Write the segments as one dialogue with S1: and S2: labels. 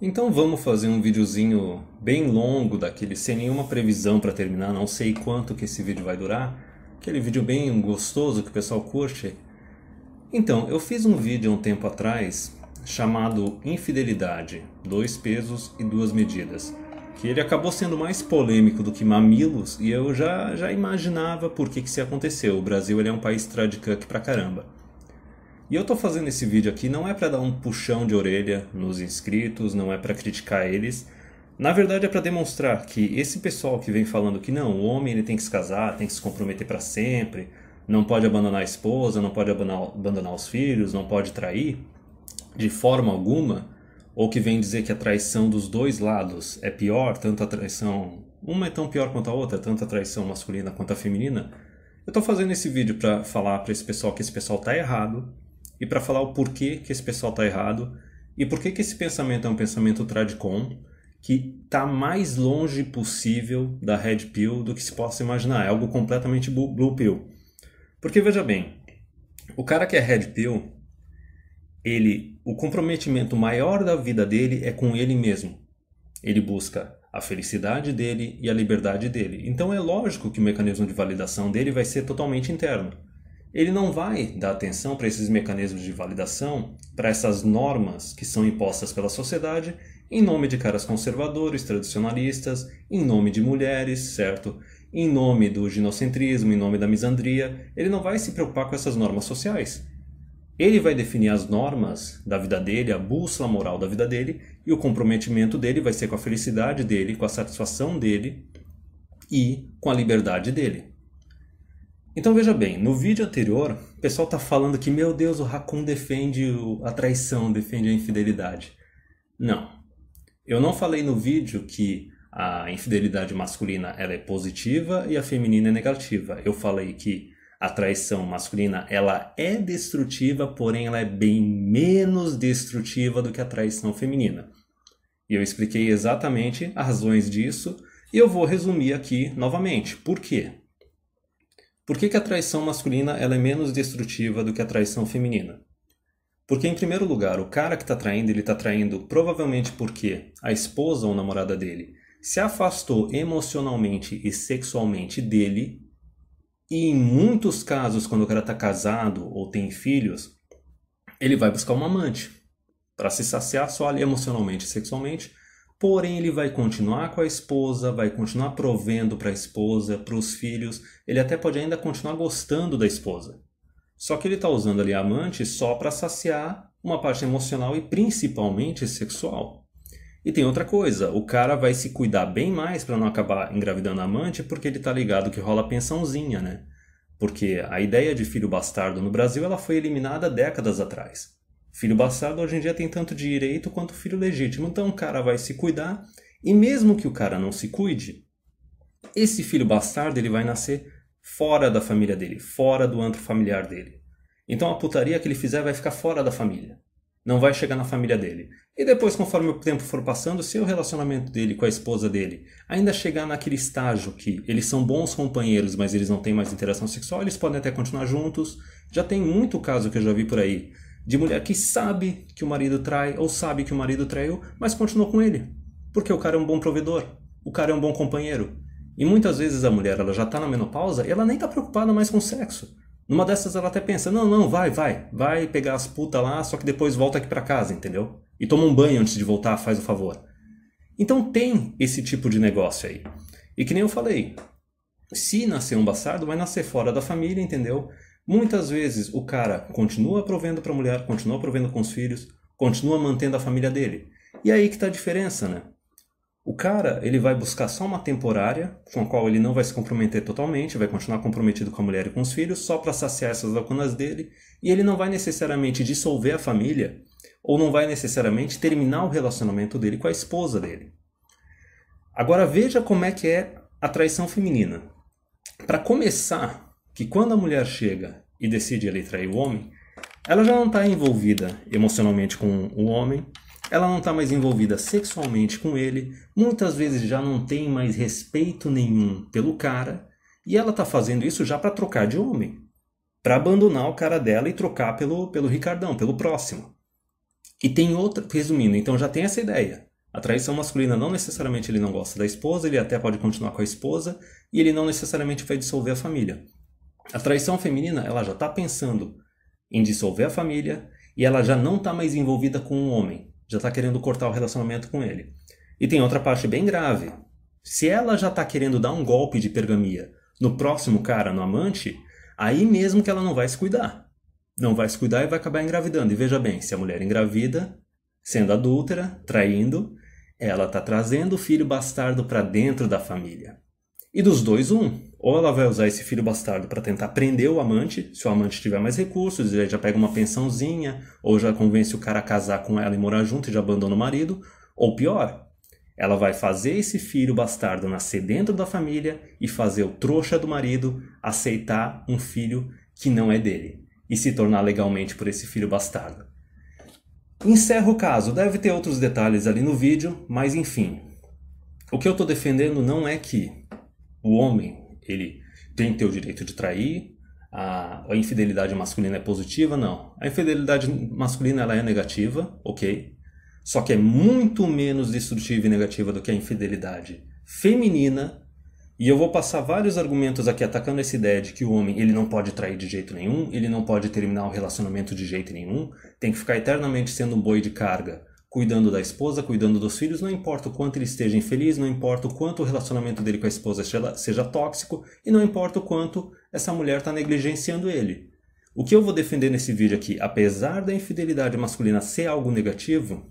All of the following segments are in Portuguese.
S1: Então vamos fazer um videozinho bem longo daquele, sem nenhuma previsão para terminar, não sei quanto que esse vídeo vai durar. Aquele vídeo bem gostoso que o pessoal curte. Então, eu fiz um vídeo há um tempo atrás chamado Infidelidade, dois pesos e duas medidas, que ele acabou sendo mais polêmico do que mamilos e eu já, já imaginava por que que se aconteceu. O Brasil ele é um país tradicante pra caramba. E eu tô fazendo esse vídeo aqui não é para dar um puxão de orelha nos inscritos, não é para criticar eles. Na verdade é para demonstrar que esse pessoal que vem falando que não, o homem ele tem que se casar, tem que se comprometer para sempre, não pode abandonar a esposa, não pode abandonar os filhos, não pode trair de forma alguma, ou que vem dizer que a traição dos dois lados é pior, tanto a traição uma é tão pior quanto a outra, tanto a traição masculina quanto a feminina. Eu tô fazendo esse vídeo para falar para esse pessoal que esse pessoal tá errado, e para falar o porquê que esse pessoal está errado e por que esse pensamento é um pensamento tradicom que está mais longe possível da red pill do que se possa imaginar. É algo completamente blue pill. Porque veja bem, o cara que é red pill, ele, o comprometimento maior da vida dele é com ele mesmo. Ele busca a felicidade dele e a liberdade dele. Então é lógico que o mecanismo de validação dele vai ser totalmente interno ele não vai dar atenção para esses mecanismos de validação, para essas normas que são impostas pela sociedade em nome de caras conservadores, tradicionalistas, em nome de mulheres, certo? Em nome do ginocentrismo, em nome da misandria, ele não vai se preocupar com essas normas sociais. Ele vai definir as normas da vida dele, a bússola moral da vida dele, e o comprometimento dele vai ser com a felicidade dele, com a satisfação dele e com a liberdade dele. Então veja bem, no vídeo anterior, o pessoal está falando que, meu Deus, o Raccoon defende a traição, defende a infidelidade. Não. Eu não falei no vídeo que a infidelidade masculina ela é positiva e a feminina é negativa. Eu falei que a traição masculina ela é destrutiva, porém ela é bem menos destrutiva do que a traição feminina. E eu expliquei exatamente as razões disso e eu vou resumir aqui novamente. Por quê? Por que, que a traição masculina ela é menos destrutiva do que a traição feminina? Porque, em primeiro lugar, o cara que está traindo, ele está traindo provavelmente porque a esposa ou namorada dele se afastou emocionalmente e sexualmente dele, e em muitos casos, quando o cara está casado ou tem filhos, ele vai buscar uma amante para se saciar só ali emocionalmente e sexualmente, Porém, ele vai continuar com a esposa, vai continuar provendo para a esposa, para os filhos. Ele até pode ainda continuar gostando da esposa. Só que ele está usando ali a amante só para saciar uma parte emocional e principalmente sexual. E tem outra coisa, o cara vai se cuidar bem mais para não acabar engravidando a amante porque ele está ligado que rola pensãozinha, né? Porque a ideia de filho bastardo no Brasil ela foi eliminada décadas atrás. Filho bastardo hoje em dia tem tanto direito quanto filho legítimo. Então o cara vai se cuidar e mesmo que o cara não se cuide, esse filho bastardo ele vai nascer fora da família dele, fora do antro familiar dele. Então a putaria que ele fizer vai ficar fora da família. Não vai chegar na família dele. E depois, conforme o tempo for passando, se o relacionamento dele com a esposa dele ainda chegar naquele estágio que eles são bons companheiros, mas eles não têm mais interação sexual, eles podem até continuar juntos. Já tem muito caso que eu já vi por aí de mulher que sabe que o marido trai ou sabe que o marido traiu, mas continuou com ele. Porque o cara é um bom provedor, o cara é um bom companheiro. E muitas vezes a mulher ela já está na menopausa e ela nem está preocupada mais com sexo. Numa dessas ela até pensa: não, não, vai, vai, vai pegar as putas lá, só que depois volta aqui para casa, entendeu? E toma um banho antes de voltar, faz o favor. Então tem esse tipo de negócio aí. E que nem eu falei, se nascer um bastardo, vai nascer fora da família, entendeu? Muitas vezes o cara continua provendo para a mulher, continua provendo com os filhos, continua mantendo a família dele. E aí que está a diferença, né? O cara, ele vai buscar só uma temporária, com a qual ele não vai se comprometer totalmente, vai continuar comprometido com a mulher e com os filhos, só para saciar essas lacunas dele, e ele não vai necessariamente dissolver a família, ou não vai necessariamente terminar o relacionamento dele com a esposa dele. Agora veja como é que é a traição feminina. Para começar, que quando a mulher chega e decide ali trair o homem, ela já não está envolvida emocionalmente com o homem, ela não está mais envolvida sexualmente com ele, muitas vezes já não tem mais respeito nenhum pelo cara, e ela está fazendo isso já para trocar de homem, para abandonar o cara dela e trocar pelo, pelo Ricardão, pelo próximo. E tem outra, resumindo, então já tem essa ideia. A traição masculina não necessariamente ele não gosta da esposa, ele até pode continuar com a esposa, e ele não necessariamente vai dissolver a família. A traição feminina, ela já está pensando em dissolver a família e ela já não está mais envolvida com o um homem, já está querendo cortar o relacionamento com ele. E tem outra parte bem grave. Se ela já está querendo dar um golpe de pergamia no próximo cara, no amante, aí mesmo que ela não vai se cuidar. Não vai se cuidar e vai acabar engravidando. E veja bem, se a mulher engravida, sendo adúltera, traindo, ela está trazendo o filho bastardo para dentro da família. E dos dois, um. Ou ela vai usar esse filho bastardo para tentar prender o amante, se o amante tiver mais recursos, ele já pega uma pensãozinha, ou já convence o cara a casar com ela e morar junto e já abandona o marido. Ou pior, ela vai fazer esse filho bastardo nascer dentro da família e fazer o trouxa do marido aceitar um filho que não é dele e se tornar legalmente por esse filho bastardo. Encerro o caso, deve ter outros detalhes ali no vídeo, mas enfim. O que eu estou defendendo não é que o homem, ele tem que ter o direito de trair, a, a infidelidade masculina é positiva? Não. A infidelidade masculina ela é negativa, ok, só que é muito menos destrutiva e negativa do que a infidelidade feminina. E eu vou passar vários argumentos aqui atacando essa ideia de que o homem ele não pode trair de jeito nenhum, ele não pode terminar o um relacionamento de jeito nenhum, tem que ficar eternamente sendo um boi de carga cuidando da esposa, cuidando dos filhos, não importa o quanto ele esteja infeliz, não importa o quanto o relacionamento dele com a esposa seja tóxico e não importa o quanto essa mulher está negligenciando ele. O que eu vou defender nesse vídeo aqui, apesar da infidelidade masculina ser algo negativo,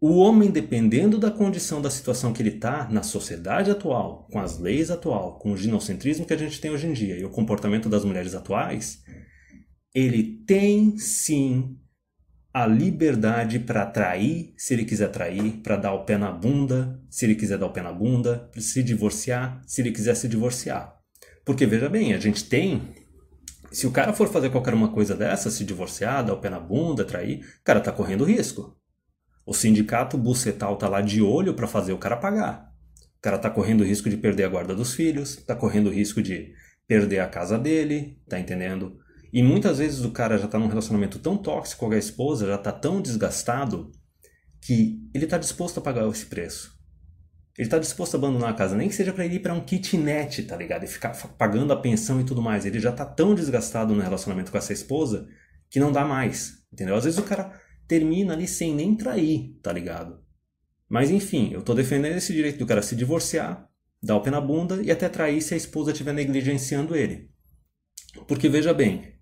S1: o homem, dependendo da condição da situação que ele está na sociedade atual, com as leis atual, com o ginocentrismo que a gente tem hoje em dia e o comportamento das mulheres atuais, ele tem sim a liberdade para atrair, se ele quiser atrair, para dar o pé na bunda, se ele quiser dar o pé na bunda, para se divorciar, se ele quiser se divorciar. Porque veja bem, a gente tem. Se o cara for fazer qualquer uma coisa dessa, se divorciar, dar o pé na bunda, trair, o cara tá correndo risco. O sindicato bucetal tá lá de olho para fazer o cara pagar. O cara tá correndo risco de perder a guarda dos filhos, tá correndo risco de perder a casa dele, tá entendendo? E muitas vezes o cara já está num relacionamento tão tóxico com a esposa, já está tão desgastado, que ele está disposto a pagar esse preço. Ele está disposto a abandonar a casa, nem que seja para ir para um kitnet, tá ligado? E ficar pagando a pensão e tudo mais. Ele já está tão desgastado no relacionamento com essa esposa que não dá mais, entendeu? Às vezes o cara termina ali sem nem trair, tá ligado? Mas enfim, eu tô defendendo esse direito do cara se divorciar, dar o pé na bunda e até trair se a esposa estiver negligenciando ele. Porque veja bem,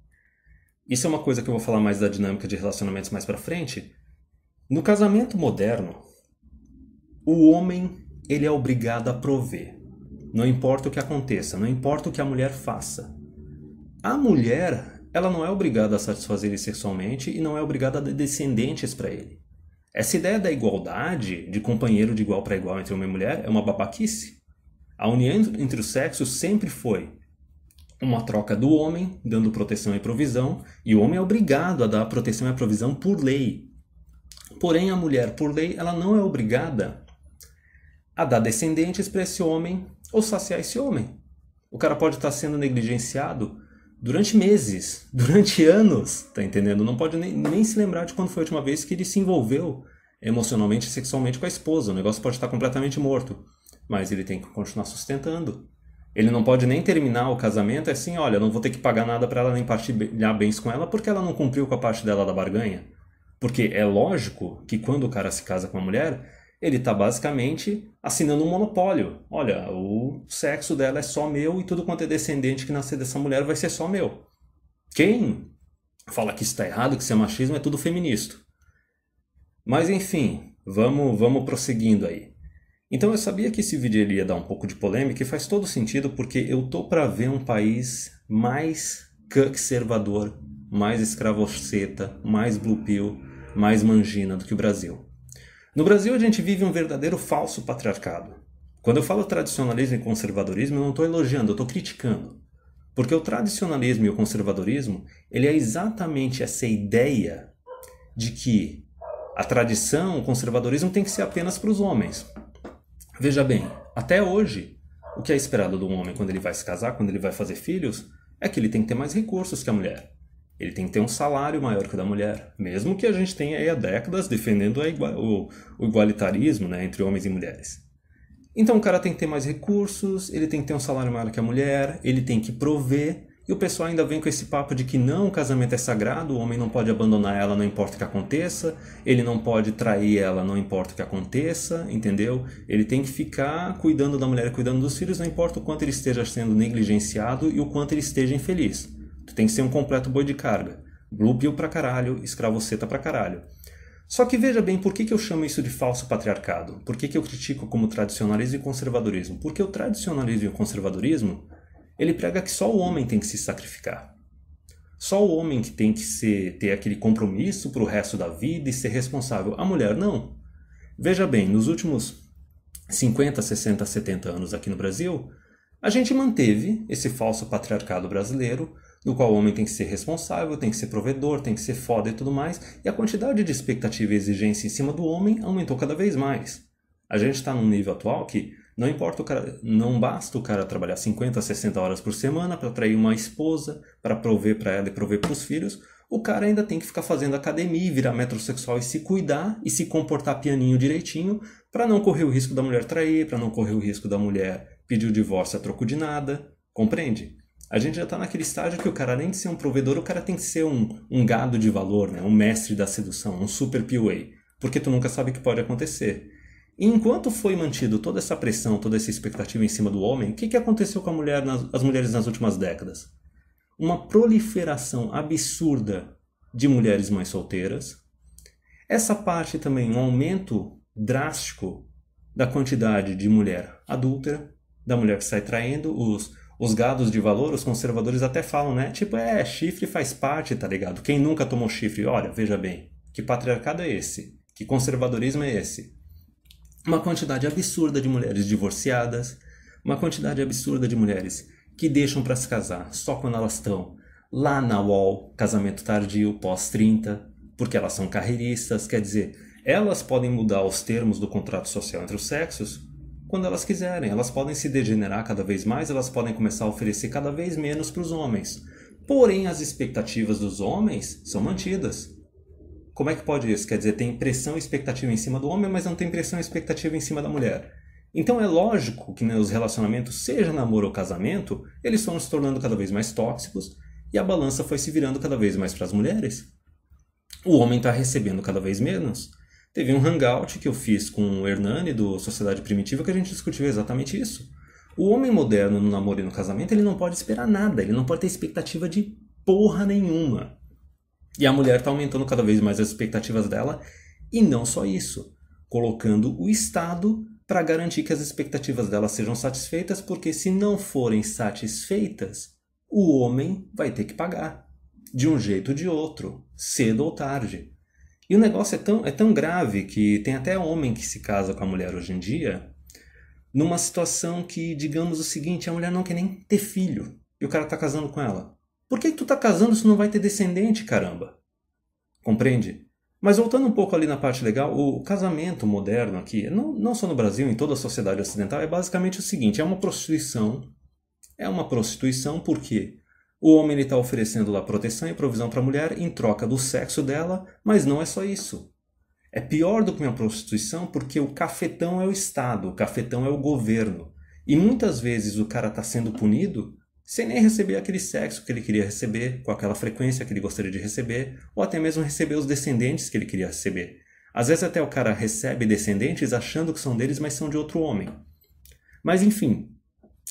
S1: isso é uma coisa que eu vou falar mais da dinâmica de relacionamentos mais para frente. No casamento moderno, o homem ele é obrigado a prover. Não importa o que aconteça, não importa o que a mulher faça. A mulher, ela não é obrigada a satisfazer ele sexualmente e não é obrigada a dar descendentes para ele. Essa ideia da igualdade, de companheiro de igual para igual entre homem e mulher, é uma babaquice. A união entre os sexos sempre foi uma troca do homem, dando proteção e provisão, e o homem é obrigado a dar proteção e provisão por lei. Porém, a mulher, por lei, ela não é obrigada a dar descendentes para esse homem ou saciar esse homem. O cara pode estar sendo negligenciado durante meses, durante anos, tá entendendo? Não pode nem, nem se lembrar de quando foi a última vez que ele se envolveu emocionalmente e sexualmente com a esposa. O negócio pode estar completamente morto, mas ele tem que continuar sustentando. Ele não pode nem terminar o casamento é assim, olha, não vou ter que pagar nada para ela nem partilhar bens com ela porque ela não cumpriu com a parte dela da barganha. Porque é lógico que quando o cara se casa com a mulher, ele está basicamente assinando um monopólio. Olha, o sexo dela é só meu e tudo quanto é descendente que nascer dessa mulher vai ser só meu. Quem fala que isso está errado, que isso é machismo, é tudo feminista. Mas enfim, vamos, vamos prosseguindo aí. Então eu sabia que esse vídeo ia dar um pouco de polêmica e faz todo sentido porque eu tô para ver um país mais conservador, mais escravoceta, mais blue pill, mais mangina do que o Brasil. No Brasil a gente vive um verdadeiro falso patriarcado. Quando eu falo tradicionalismo e conservadorismo, eu não estou elogiando, eu estou criticando. Porque o tradicionalismo e o conservadorismo, ele é exatamente essa ideia de que a tradição, o conservadorismo tem que ser apenas para os homens. Veja bem, até hoje, o que é esperado do homem quando ele vai se casar, quando ele vai fazer filhos, é que ele tem que ter mais recursos que a mulher. Ele tem que ter um salário maior que o da mulher, mesmo que a gente tenha aí há décadas defendendo igual, o, o igualitarismo né, entre homens e mulheres. Então o cara tem que ter mais recursos, ele tem que ter um salário maior que a mulher, ele tem que prover, e o pessoal ainda vem com esse papo de que não, o casamento é sagrado, o homem não pode abandonar ela, não importa o que aconteça, ele não pode trair ela, não importa o que aconteça, entendeu? Ele tem que ficar cuidando da mulher, cuidando dos filhos, não importa o quanto ele esteja sendo negligenciado e o quanto ele esteja infeliz. Tu tem que ser um completo boi de carga. Blue pra caralho, escravoceta pra caralho. Só que veja bem por que, que eu chamo isso de falso patriarcado, por que, que eu critico como tradicionalismo e conservadorismo. Porque o tradicionalismo e o conservadorismo ele prega que só o homem tem que se sacrificar. Só o homem que tem que ser, ter aquele compromisso para o resto da vida e ser responsável. A mulher não. Veja bem, nos últimos 50, 60, 70 anos aqui no Brasil, a gente manteve esse falso patriarcado brasileiro, no qual o homem tem que ser responsável, tem que ser provedor, tem que ser foda e tudo mais, e a quantidade de expectativa e exigência em cima do homem aumentou cada vez mais. A gente está num nível atual que não importa o cara, não basta o cara trabalhar 50, 60 horas por semana para atrair uma esposa, para prover para ela e prover para os filhos. O cara ainda tem que ficar fazendo academia, virar metrosexual e se cuidar e se comportar pianinho direitinho para não correr o risco da mulher trair, para não correr o risco da mulher pedir o divórcio a troco de nada. Compreende? A gente já está naquele estágio que o cara, além de ser um provedor, o cara tem que ser um, um gado de valor, né? um mestre da sedução, um super PUA. Porque tu nunca sabe o que pode acontecer enquanto foi mantido toda essa pressão, toda essa expectativa em cima do homem, o que, que aconteceu com a mulher nas, as mulheres nas últimas décadas? Uma proliferação absurda de mulheres mais solteiras. Essa parte também, um aumento drástico da quantidade de mulher adúltera, da mulher que sai traindo, os, os gados de valor, os conservadores até falam, né? Tipo, é, chifre faz parte, tá ligado? Quem nunca tomou chifre? Olha, veja bem, que patriarcado é esse? Que conservadorismo é esse? uma quantidade absurda de mulheres divorciadas, uma quantidade absurda de mulheres que deixam para se casar só quando elas estão lá na UOL, casamento tardio, pós 30, porque elas são carreiristas, quer dizer, elas podem mudar os termos do contrato social entre os sexos quando elas quiserem, elas podem se degenerar cada vez mais, elas podem começar a oferecer cada vez menos para os homens. Porém, as expectativas dos homens são mantidas. Como é que pode isso? Quer dizer, tem pressão e expectativa em cima do homem, mas não tem pressão e expectativa em cima da mulher. Então é lógico que nos relacionamentos, seja namoro ou casamento, eles foram se tornando cada vez mais tóxicos e a balança foi se virando cada vez mais para as mulheres. O homem está recebendo cada vez menos. Teve um hangout que eu fiz com o Hernani do Sociedade Primitiva que a gente discutiu exatamente isso. O homem moderno no namoro e no casamento ele não pode esperar nada, ele não pode ter expectativa de porra nenhuma. E a mulher está aumentando cada vez mais as expectativas dela, e não só isso, colocando o Estado para garantir que as expectativas dela sejam satisfeitas, porque se não forem satisfeitas, o homem vai ter que pagar, de um jeito ou de outro, cedo ou tarde. E o negócio é tão, é tão grave que tem até homem que se casa com a mulher hoje em dia, numa situação que, digamos o seguinte, a mulher não quer nem ter filho, e o cara está casando com ela. Por que, que tu tá casando se não vai ter descendente, caramba? Compreende? Mas voltando um pouco ali na parte legal, o casamento moderno aqui, não, não só no Brasil, em toda a sociedade ocidental, é basicamente o seguinte: é uma prostituição. É uma prostituição porque o homem está oferecendo lá proteção e provisão para a mulher em troca do sexo dela, mas não é só isso. É pior do que uma prostituição porque o cafetão é o Estado, o cafetão é o governo. E muitas vezes o cara está sendo punido sem nem receber aquele sexo que ele queria receber, com aquela frequência que ele gostaria de receber, ou até mesmo receber os descendentes que ele queria receber. Às vezes até o cara recebe descendentes achando que são deles, mas são de outro homem. Mas enfim,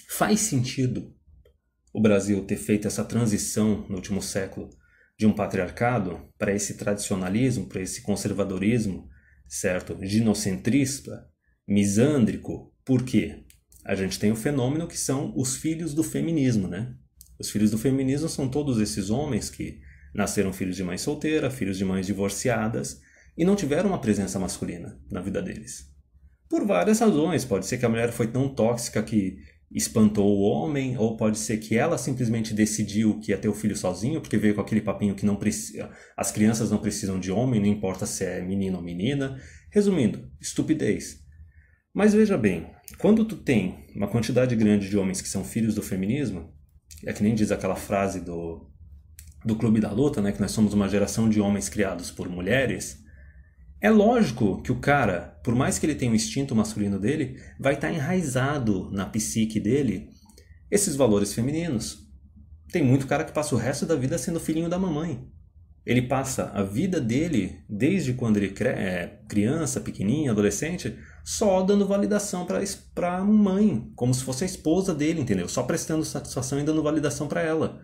S1: faz sentido o Brasil ter feito essa transição no último século de um patriarcado para esse tradicionalismo, para esse conservadorismo, certo? Ginocentrista, misândrico. Por quê? a gente tem o fenômeno que são os filhos do feminismo, né? Os filhos do feminismo são todos esses homens que nasceram filhos de mãe solteira, filhos de mães divorciadas e não tiveram uma presença masculina na vida deles. Por várias razões, pode ser que a mulher foi tão tóxica que espantou o homem, ou pode ser que ela simplesmente decidiu que ia ter o filho sozinho, porque veio com aquele papinho que não precisa, as crianças não precisam de homem, não importa se é menino ou menina. Resumindo, estupidez. Mas veja bem, quando tu tem uma quantidade grande de homens que são filhos do feminismo, é que nem diz aquela frase do, do Clube da Luta, né, que nós somos uma geração de homens criados por mulheres, é lógico que o cara, por mais que ele tenha o um instinto masculino dele, vai estar tá enraizado na psique dele esses valores femininos. Tem muito cara que passa o resto da vida sendo filhinho da mamãe. Ele passa a vida dele, desde quando ele é criança, pequenininho, adolescente, só dando validação para a mãe, como se fosse a esposa dele, entendeu? Só prestando satisfação e dando validação para ela.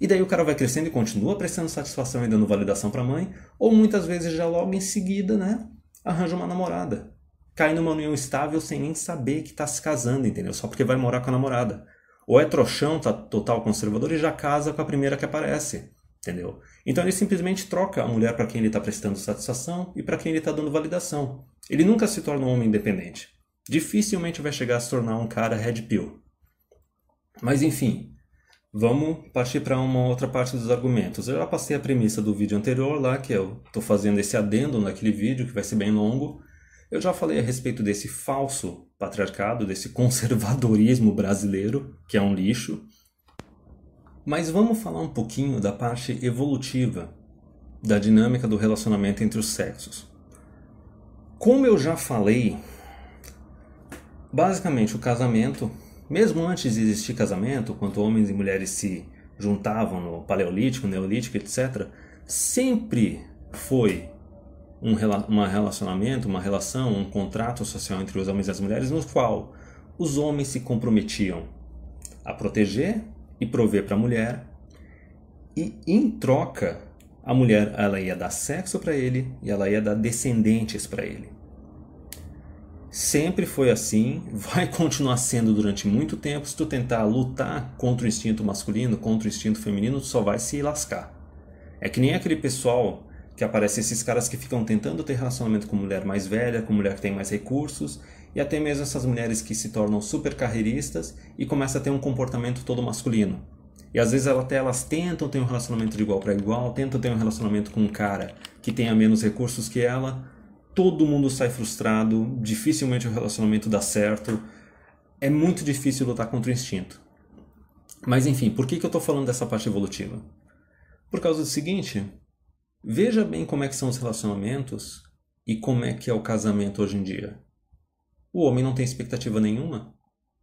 S1: E daí o cara vai crescendo e continua prestando satisfação e dando validação para a mãe, ou muitas vezes já logo em seguida, né, arranja uma namorada. Cai numa união estável sem nem saber que está se casando, entendeu? Só porque vai morar com a namorada. Ou é trouxão, tá total conservador e já casa com a primeira que aparece, entendeu? Então ele simplesmente troca a mulher para quem ele está prestando satisfação e para quem ele está dando validação. Ele nunca se torna um homem independente. Dificilmente vai chegar a se tornar um cara red pill. Mas enfim, vamos partir para uma outra parte dos argumentos. Eu já passei a premissa do vídeo anterior lá, que eu estou fazendo esse adendo naquele vídeo, que vai ser bem longo. Eu já falei a respeito desse falso patriarcado, desse conservadorismo brasileiro, que é um lixo. Mas vamos falar um pouquinho da parte evolutiva, da dinâmica do relacionamento entre os sexos. Como eu já falei, basicamente o casamento, mesmo antes de existir casamento, quando homens e mulheres se juntavam no Paleolítico, Neolítico, etc., sempre foi um uma relacionamento, uma relação, um contrato social entre os homens e as mulheres, no qual os homens se comprometiam a proteger e prover para a mulher, e em troca a mulher ela ia dar sexo para ele e ela ia dar descendentes para ele. Sempre foi assim, vai continuar sendo durante muito tempo. Se tu tentar lutar contra o instinto masculino, contra o instinto feminino, tu só vai se lascar. É que nem aquele pessoal que aparece esses caras que ficam tentando ter relacionamento com mulher mais velha, com mulher que tem mais recursos, e até mesmo essas mulheres que se tornam super carreiristas e começam a ter um comportamento todo masculino. E às vezes ela, até elas tentam ter um relacionamento de igual para igual, tentam ter um relacionamento com um cara que tenha menos recursos que ela, todo mundo sai frustrado, dificilmente o relacionamento dá certo, é muito difícil lutar contra o instinto. Mas enfim, por que, que eu estou falando dessa parte evolutiva? Por causa do seguinte, veja bem como é que são os relacionamentos e como é que é o casamento hoje em dia. O homem não tem expectativa nenhuma,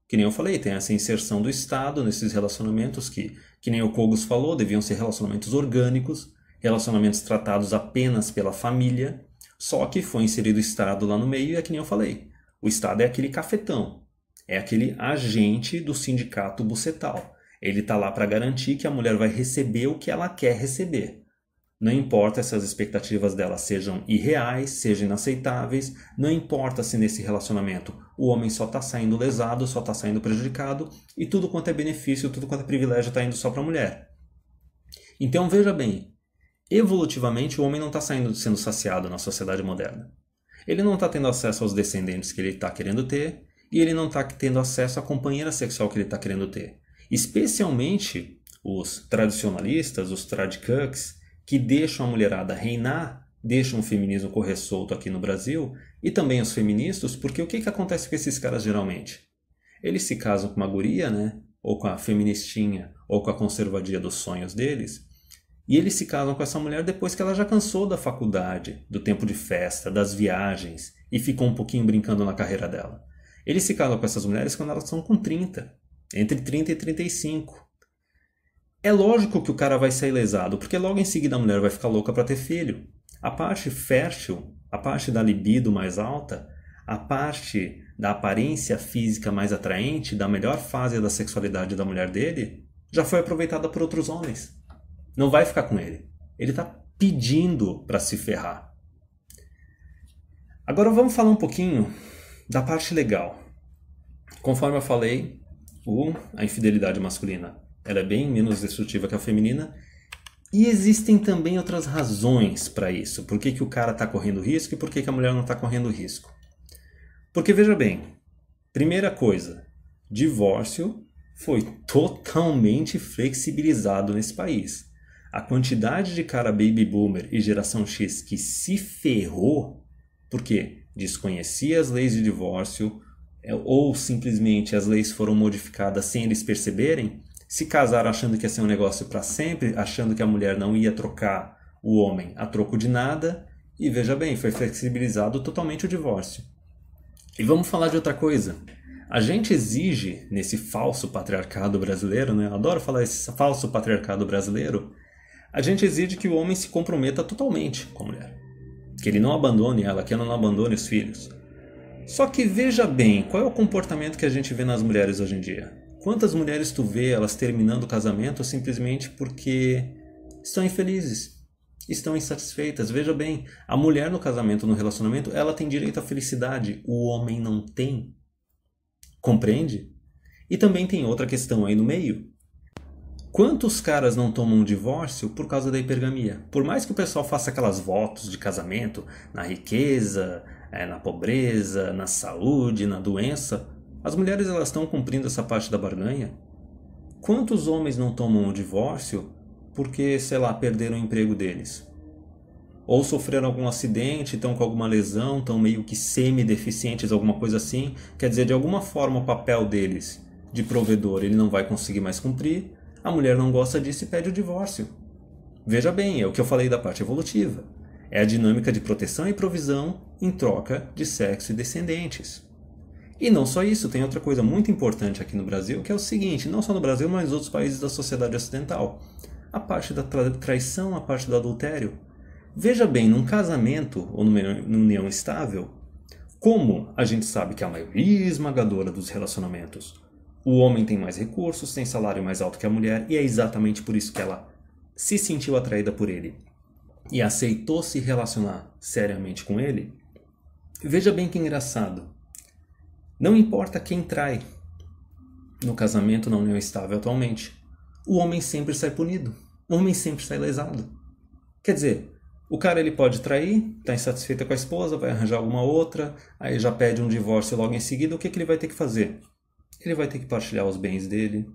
S1: que nem eu falei, tem essa inserção do Estado nesses relacionamentos que, que nem o Kogos falou, deviam ser relacionamentos orgânicos, relacionamentos tratados apenas pela família, só que foi inserido o Estado lá no meio e é que nem eu falei. O Estado é aquele cafetão, é aquele agente do sindicato bucetal. Ele está lá para garantir que a mulher vai receber o que ela quer receber. Não importa se as expectativas dela sejam irreais, sejam inaceitáveis, não importa se nesse relacionamento o homem só está saindo lesado, só está saindo prejudicado e tudo quanto é benefício, tudo quanto é privilégio está indo só para a mulher. Então veja bem, evolutivamente o homem não está saindo sendo saciado na sociedade moderna. Ele não está tendo acesso aos descendentes que ele está querendo ter e ele não está tendo acesso à companheira sexual que ele está querendo ter. Especialmente os tradicionalistas, os tradcucks, que deixam a mulherada reinar, deixam o feminismo correr solto aqui no Brasil, e também os feministas, porque o que, que acontece com esses caras geralmente? Eles se casam com uma guria, né? Ou com a feministinha, ou com a conservadia dos sonhos deles, e eles se casam com essa mulher depois que ela já cansou da faculdade, do tempo de festa, das viagens e ficou um pouquinho brincando na carreira dela. Eles se casam com essas mulheres quando elas são com 30, entre 30 e 35. É lógico que o cara vai sair lesado, porque logo em seguida a mulher vai ficar louca para ter filho. A parte fértil, a parte da libido mais alta, a parte da aparência física mais atraente, da melhor fase da sexualidade da mulher dele, já foi aproveitada por outros homens. Não vai ficar com ele. Ele está pedindo para se ferrar. Agora vamos falar um pouquinho da parte legal. Conforme eu falei, o, a infidelidade masculina ela é bem menos destrutiva que a feminina. E existem também outras razões para isso. Por que, que o cara está correndo risco e por que, que a mulher não está correndo risco? Porque veja bem, primeira coisa, divórcio foi totalmente flexibilizado nesse país. A quantidade de cara baby boomer e geração X que se ferrou porque desconhecia as leis de divórcio é, ou simplesmente as leis foram modificadas sem eles perceberem se casaram achando que ia ser um negócio para sempre, achando que a mulher não ia trocar o homem a troco de nada, e veja bem, foi flexibilizado totalmente o divórcio. E vamos falar de outra coisa. A gente exige, nesse falso patriarcado brasileiro, né? Eu adoro falar esse falso patriarcado brasileiro. A gente exige que o homem se comprometa totalmente com a mulher. Que ele não abandone ela, que ela não abandone os filhos. Só que veja bem, qual é o comportamento que a gente vê nas mulheres hoje em dia? Quantas mulheres tu vê elas terminando o casamento simplesmente porque estão infelizes, estão insatisfeitas? Veja bem, a mulher no casamento, no relacionamento, ela tem direito à felicidade, o homem não tem. Compreende? E também tem outra questão aí no meio. Quantos caras não tomam divórcio por causa da hipergamia? Por mais que o pessoal faça aquelas votos de casamento na riqueza, eh, na pobreza, na saúde, na doença, as mulheres elas estão cumprindo essa parte da barganha? Quantos homens não tomam o divórcio porque, sei lá, perderam o emprego deles? Ou sofreram algum acidente, estão com alguma lesão, estão meio que semi-deficientes, alguma coisa assim. Quer dizer, de alguma forma o papel deles de provedor ele não vai conseguir mais cumprir, a mulher não gosta disso e pede o divórcio. Veja bem, é o que eu falei da parte evolutiva. É a dinâmica de proteção e provisão em troca de sexo e descendentes. E não só isso, tem outra coisa muito importante aqui no Brasil, que é o seguinte, não só no Brasil, mas em outros países da sociedade ocidental. A parte da tra traição, a parte do adultério. Veja bem, num casamento ou numa, união estável, como a gente sabe que a maioria é esmagadora dos relacionamentos, o homem tem mais recursos, tem salário mais alto que a mulher, e é exatamente por isso que ela se sentiu atraída por ele e aceitou se relacionar seriamente com ele. Veja bem que engraçado. Não importa quem trai. No casamento na união estável atualmente, o homem sempre sai punido. O homem sempre sai lesado. Quer dizer, o cara ele pode trair, tá insatisfeita com a esposa, vai arranjar alguma outra, aí já pede um divórcio logo em seguida, o que, que ele vai ter que fazer? Ele vai ter que partilhar os bens dele.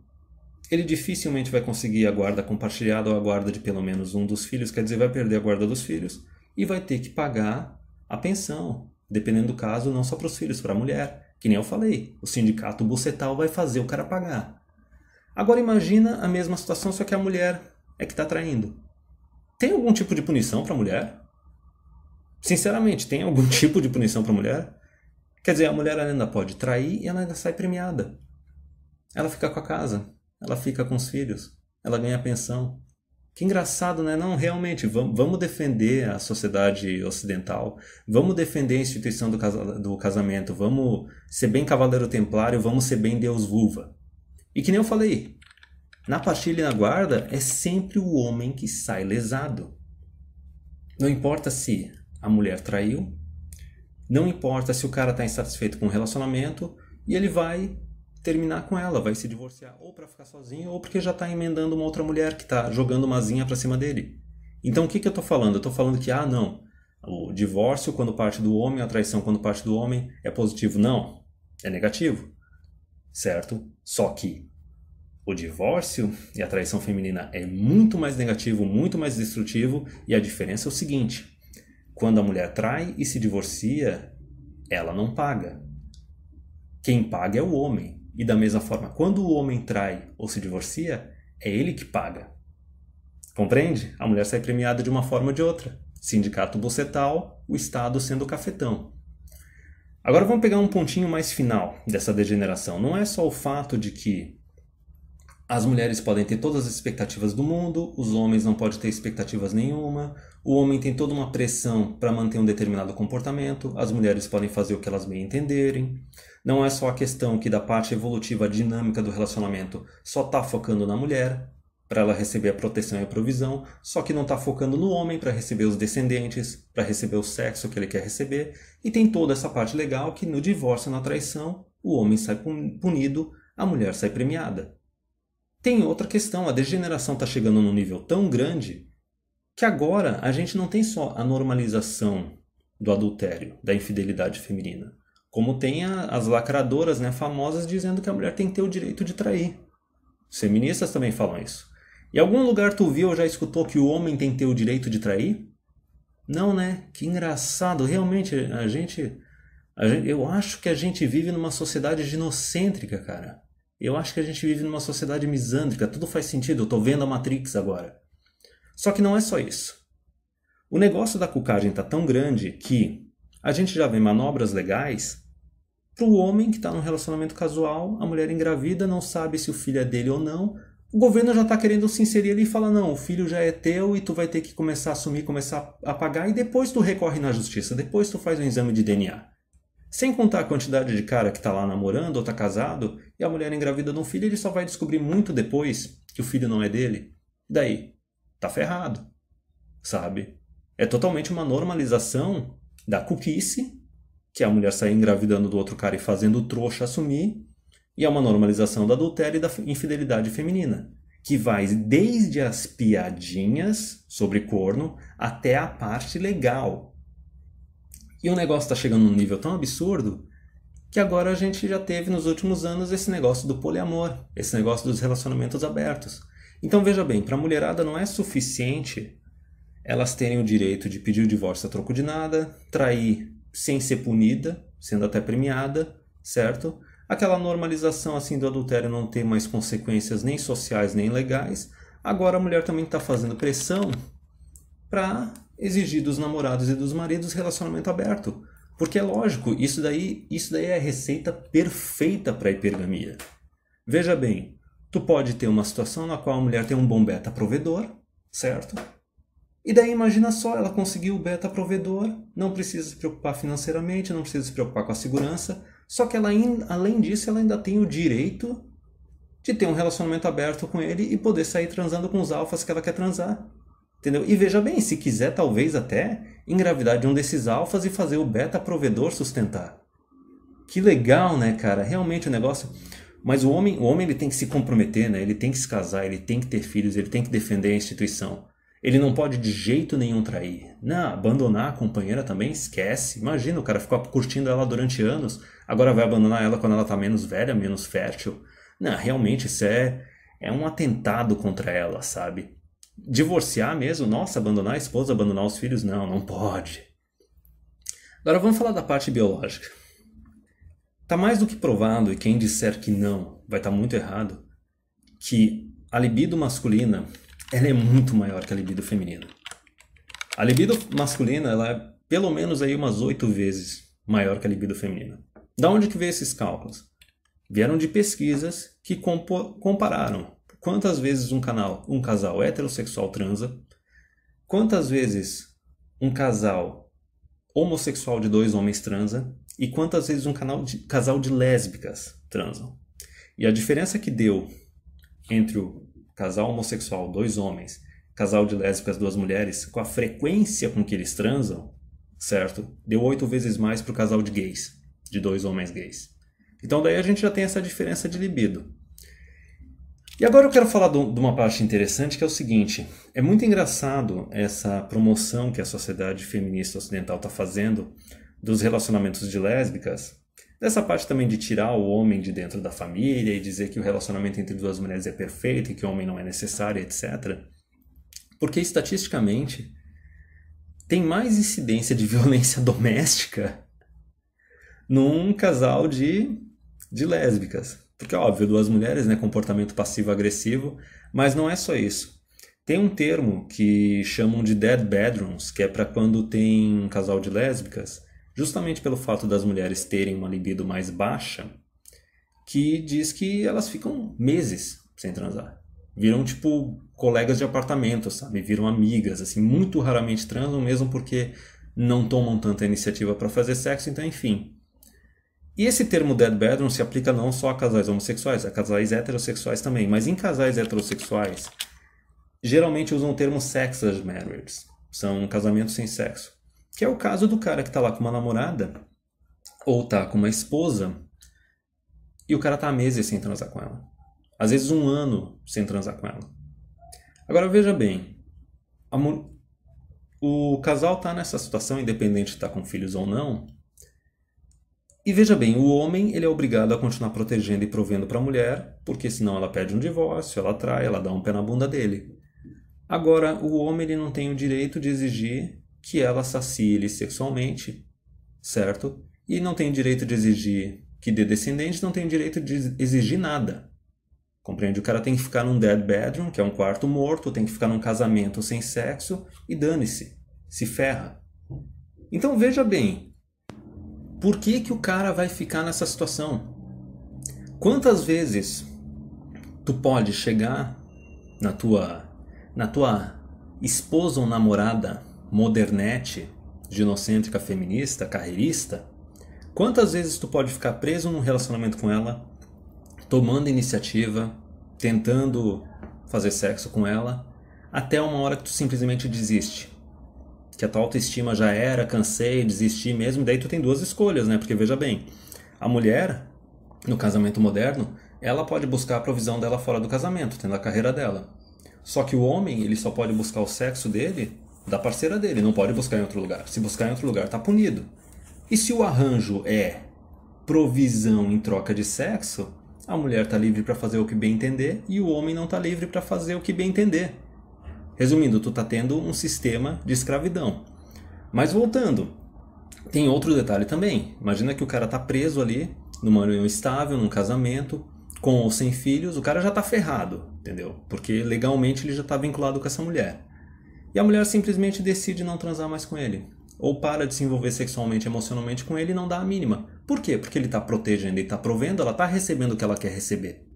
S1: Ele dificilmente vai conseguir a guarda compartilhada ou a guarda de pelo menos um dos filhos, quer dizer, vai perder a guarda dos filhos e vai ter que pagar a pensão, dependendo do caso, não só para os filhos, para a mulher. Que nem eu falei, o sindicato bucetal vai fazer o cara pagar. Agora imagina a mesma situação, só que a mulher é que está traindo. Tem algum tipo de punição para a mulher? Sinceramente, tem algum tipo de punição para a mulher? Quer dizer, a mulher ainda pode trair e ela ainda sai premiada. Ela fica com a casa, ela fica com os filhos, ela ganha pensão, que engraçado, né? Não, realmente, vamos, defender a sociedade ocidental, vamos defender a instituição do, do casamento, vamos ser bem cavaleiro templário, vamos ser bem Deus vulva. E que nem eu falei, na partilha e na guarda é sempre o homem que sai lesado. Não importa se a mulher traiu, não importa se o cara está insatisfeito com o relacionamento e ele vai terminar com ela, vai se divorciar ou para ficar sozinho ou porque já tá emendando uma outra mulher que tá jogando uma zinha para cima dele. Então o que que eu tô falando? Eu tô falando que ah, não, o divórcio quando parte do homem, a traição quando parte do homem é positivo, não, é negativo. Certo? Só que o divórcio e a traição feminina é muito mais negativo, muito mais destrutivo, e a diferença é o seguinte: quando a mulher trai e se divorcia, ela não paga. Quem paga é o homem. E da mesma forma, quando o homem trai ou se divorcia, é ele que paga. Compreende? A mulher sai premiada de uma forma ou de outra. Sindicato bocetal, o Estado sendo cafetão. Agora vamos pegar um pontinho mais final dessa degeneração. Não é só o fato de que as mulheres podem ter todas as expectativas do mundo, os homens não podem ter expectativas nenhuma, o homem tem toda uma pressão para manter um determinado comportamento, as mulheres podem fazer o que elas bem entenderem. Não é só a questão que da parte evolutiva dinâmica do relacionamento só está focando na mulher, para ela receber a proteção e a provisão, só que não está focando no homem para receber os descendentes, para receber o sexo que ele quer receber, e tem toda essa parte legal que no divórcio, na traição, o homem sai punido, a mulher sai premiada. Tem outra questão, a degeneração está chegando num nível tão grande que agora a gente não tem só a normalização do adultério, da infidelidade feminina. Como tem a, as lacradoras né, famosas dizendo que a mulher tem que ter o direito de trair. feministas também falam isso. Em algum lugar tu viu ou já escutou que o homem tem que ter o direito de trair? Não, né? Que engraçado. Realmente, a gente, a gente, Eu acho que a gente vive numa sociedade ginocêntrica, cara. Eu acho que a gente vive numa sociedade misândrica. Tudo faz sentido. Eu tô vendo a Matrix agora. Só que não é só isso. O negócio da cucagem tá tão grande que a gente já vê manobras legais para o homem que está num relacionamento casual, a mulher engravida, não sabe se o filho é dele ou não. O governo já está querendo se inserir ali e fala: não, o filho já é teu e tu vai ter que começar a assumir, começar a pagar, e depois tu recorre na justiça, depois tu faz um exame de DNA. Sem contar a quantidade de cara que está lá namorando ou está casado e a mulher engravida de um filho, ele só vai descobrir muito depois que o filho não é dele. E daí? Tá ferrado. Sabe? É totalmente uma normalização da cuquice, que é a mulher sair engravidando do outro cara e fazendo o trouxa assumir, e é uma normalização da adultério e da infidelidade feminina, que vai desde as piadinhas sobre corno até a parte legal. E o negócio está chegando num nível tão absurdo que agora a gente já teve nos últimos anos esse negócio do poliamor, esse negócio dos relacionamentos abertos. Então veja bem, para a mulherada não é suficiente elas terem o direito de pedir o divórcio a troco de nada, trair sem ser punida, sendo até premiada, certo? Aquela normalização assim do adultério não ter mais consequências nem sociais nem legais. Agora a mulher também está fazendo pressão para exigir dos namorados e dos maridos relacionamento aberto, porque é lógico, isso daí, isso daí é a receita perfeita para a hipergamia. Veja bem, tu pode ter uma situação na qual a mulher tem um bom beta provedor, certo? E daí imagina só, ela conseguiu o beta provedor, não precisa se preocupar financeiramente, não precisa se preocupar com a segurança, só que ela além disso ela ainda tem o direito de ter um relacionamento aberto com ele e poder sair transando com os alfas que ela quer transar. Entendeu? E veja bem, se quiser talvez até engravidar de um desses alfas e fazer o beta provedor sustentar. Que legal, né, cara? Realmente o negócio mas o homem, o homem ele tem que se comprometer, né? Ele tem que se casar, ele tem que ter filhos, ele tem que defender a instituição. Ele não pode de jeito nenhum trair. Não, abandonar a companheira também esquece. Imagina, o cara ficou curtindo ela durante anos, agora vai abandonar ela quando ela está menos velha, menos fértil. Não, realmente isso é, é um atentado contra ela, sabe? Divorciar mesmo? Nossa, abandonar a esposa, abandonar os filhos? Não, não pode. Agora vamos falar da parte biológica. Tá mais do que provado, e quem disser que não vai estar tá muito errado, que a libido masculina ela é muito maior que a libido feminina. A libido masculina ela é pelo menos aí umas oito vezes maior que a libido feminina. Da onde que veio esses cálculos? Vieram de pesquisas que compararam quantas vezes um canal, um casal heterossexual transa, quantas vezes um casal homossexual de dois homens transa e quantas vezes um canal de, casal de lésbicas transam. E a diferença que deu entre o casal homossexual, dois homens, casal de lésbicas, duas mulheres, com a frequência com que eles transam, certo? Deu oito vezes mais para o casal de gays, de dois homens gays. Então daí a gente já tem essa diferença de libido. E agora eu quero falar de uma parte interessante que é o seguinte: é muito engraçado essa promoção que a sociedade feminista ocidental está fazendo dos relacionamentos de lésbicas Dessa parte também de tirar o homem de dentro da família e dizer que o relacionamento entre duas mulheres é perfeito e que o homem não é necessário, etc. Porque estatisticamente tem mais incidência de violência doméstica num casal de, de lésbicas. Porque, óbvio, duas mulheres, né? Comportamento passivo-agressivo. Mas não é só isso. Tem um termo que chamam de dead bedrooms, que é para quando tem um casal de lésbicas justamente pelo fato das mulheres terem uma libido mais baixa, que diz que elas ficam meses sem transar. Viram tipo colegas de apartamento, sabe? Viram amigas, assim, muito raramente transam mesmo porque não tomam tanta iniciativa para fazer sexo, então enfim. E esse termo dead bedroom se aplica não só a casais homossexuais, a casais heterossexuais também, mas em casais heterossexuais geralmente usam o termo sex as marriages, são casamentos sem sexo. Que é o caso do cara que tá lá com uma namorada ou tá com uma esposa e o cara tá há meses sem transar com ela. Às vezes um ano sem transar com ela. Agora veja bem, a, o casal tá nessa situação, independente de estar tá com filhos ou não. E veja bem, o homem ele é obrigado a continuar protegendo e provendo para a mulher, porque senão ela pede um divórcio, ela trai, ela dá um pé na bunda dele. Agora, o homem ele não tem o direito de exigir que ela sacie ele sexualmente, certo? E não tem direito de exigir que dê descendente, não tem direito de exigir nada. Compreende? O cara tem que ficar num dead bedroom, que é um quarto morto, tem que ficar num casamento sem sexo e dane-se, se ferra. Então veja bem, por que que o cara vai ficar nessa situação? Quantas vezes tu pode chegar na tua na tua esposa ou namorada modernete, ginocêntrica, feminista, carreirista, quantas vezes tu pode ficar preso num relacionamento com ela, tomando iniciativa, tentando fazer sexo com ela, até uma hora que tu simplesmente desiste? Que a tua autoestima já era, cansei, desisti mesmo, daí tu tem duas escolhas, né? Porque veja bem, a mulher, no casamento moderno, ela pode buscar a provisão dela fora do casamento, tendo a carreira dela. Só que o homem, ele só pode buscar o sexo dele da parceira dele, não pode buscar em outro lugar. Se buscar em outro lugar, está punido. E se o arranjo é provisão em troca de sexo, a mulher está livre para fazer o que bem entender e o homem não está livre para fazer o que bem entender. Resumindo, tu está tendo um sistema de escravidão. Mas voltando, tem outro detalhe também. Imagina que o cara está preso ali, numa união estável, num casamento, com ou sem filhos, o cara já está ferrado, entendeu? Porque legalmente ele já está vinculado com essa mulher. E a mulher simplesmente decide não transar mais com ele. Ou para de se envolver sexualmente, emocionalmente com ele e não dá a mínima. Por quê? Porque ele está protegendo, ele está provendo, ela está recebendo o que ela quer receber.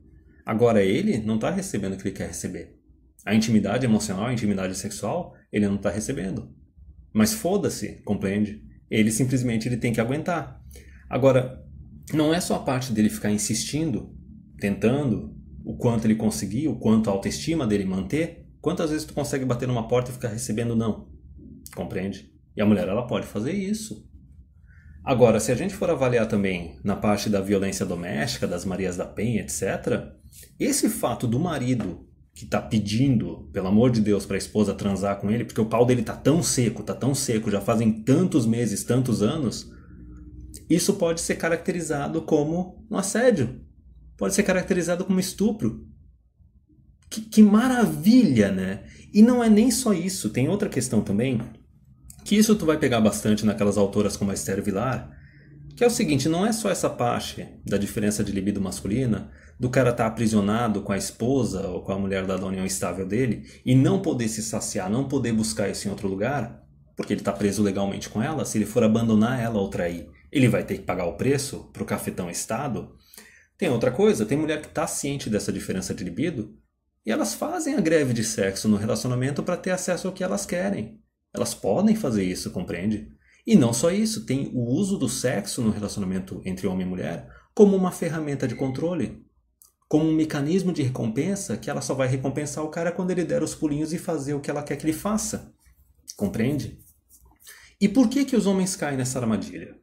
S1: Agora ele não está recebendo o que ele quer receber. A intimidade emocional, a intimidade sexual, ele não está recebendo. Mas foda-se, compreende? Ele simplesmente ele tem que aguentar. Agora, não é só a parte dele ficar insistindo, tentando, o quanto ele conseguir, o quanto a autoestima dele manter, Quantas vezes tu consegue bater numa porta e ficar recebendo não? Compreende? E a mulher ela pode fazer isso. Agora, se a gente for avaliar também na parte da violência doméstica, das Marias da Penha, etc., esse fato do marido que tá pedindo, pelo amor de Deus, para a esposa transar com ele, porque o pau dele tá tão seco, tá tão seco, já fazem tantos meses, tantos anos, isso pode ser caracterizado como um assédio. Pode ser caracterizado como estupro. Que, que maravilha, né? E não é nem só isso, tem outra questão também, que isso tu vai pegar bastante naquelas autoras como a Esther Vilar, que é o seguinte, não é só essa parte da diferença de libido masculina, do cara estar tá aprisionado com a esposa ou com a mulher da união estável dele e não poder se saciar, não poder buscar isso em outro lugar, porque ele está preso legalmente com ela, se ele for abandonar ela ou trair, ele vai ter que pagar o preço para o cafetão Estado. Tem outra coisa, tem mulher que está ciente dessa diferença de libido, e elas fazem a greve de sexo no relacionamento para ter acesso ao que elas querem. Elas podem fazer isso, compreende? E não só isso, tem o uso do sexo no relacionamento entre homem e mulher como uma ferramenta de controle, como um mecanismo de recompensa que ela só vai recompensar o cara quando ele der os pulinhos e fazer o que ela quer que ele faça. Compreende? E por que que os homens caem nessa armadilha?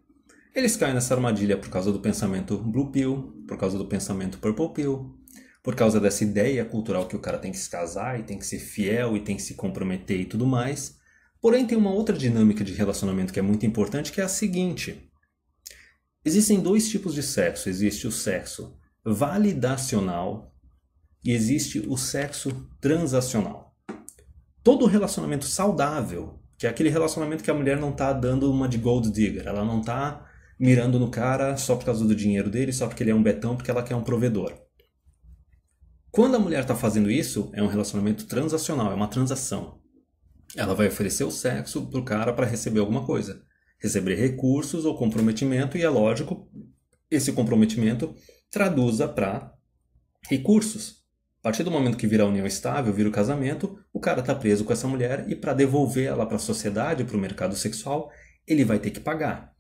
S1: Eles caem nessa armadilha por causa do pensamento blue pill, por causa do pensamento purple pill, por causa dessa ideia cultural que o cara tem que se casar e tem que ser fiel e tem que se comprometer e tudo mais. Porém, tem uma outra dinâmica de relacionamento que é muito importante, que é a seguinte: existem dois tipos de sexo. Existe o sexo validacional e existe o sexo transacional. Todo relacionamento saudável, que é aquele relacionamento que a mulher não está dando uma de gold digger, ela não está mirando no cara só por causa do dinheiro dele, só porque ele é um betão, porque ela quer um provedor. Quando a mulher está fazendo isso, é um relacionamento transacional, é uma transação. Ela vai oferecer o sexo pro cara para receber alguma coisa, receber recursos ou comprometimento e é lógico esse comprometimento traduza para recursos. A partir do momento que vira a união estável, vira o casamento, o cara está preso com essa mulher e para devolver ela para a sociedade, para o mercado sexual, ele vai ter que pagar.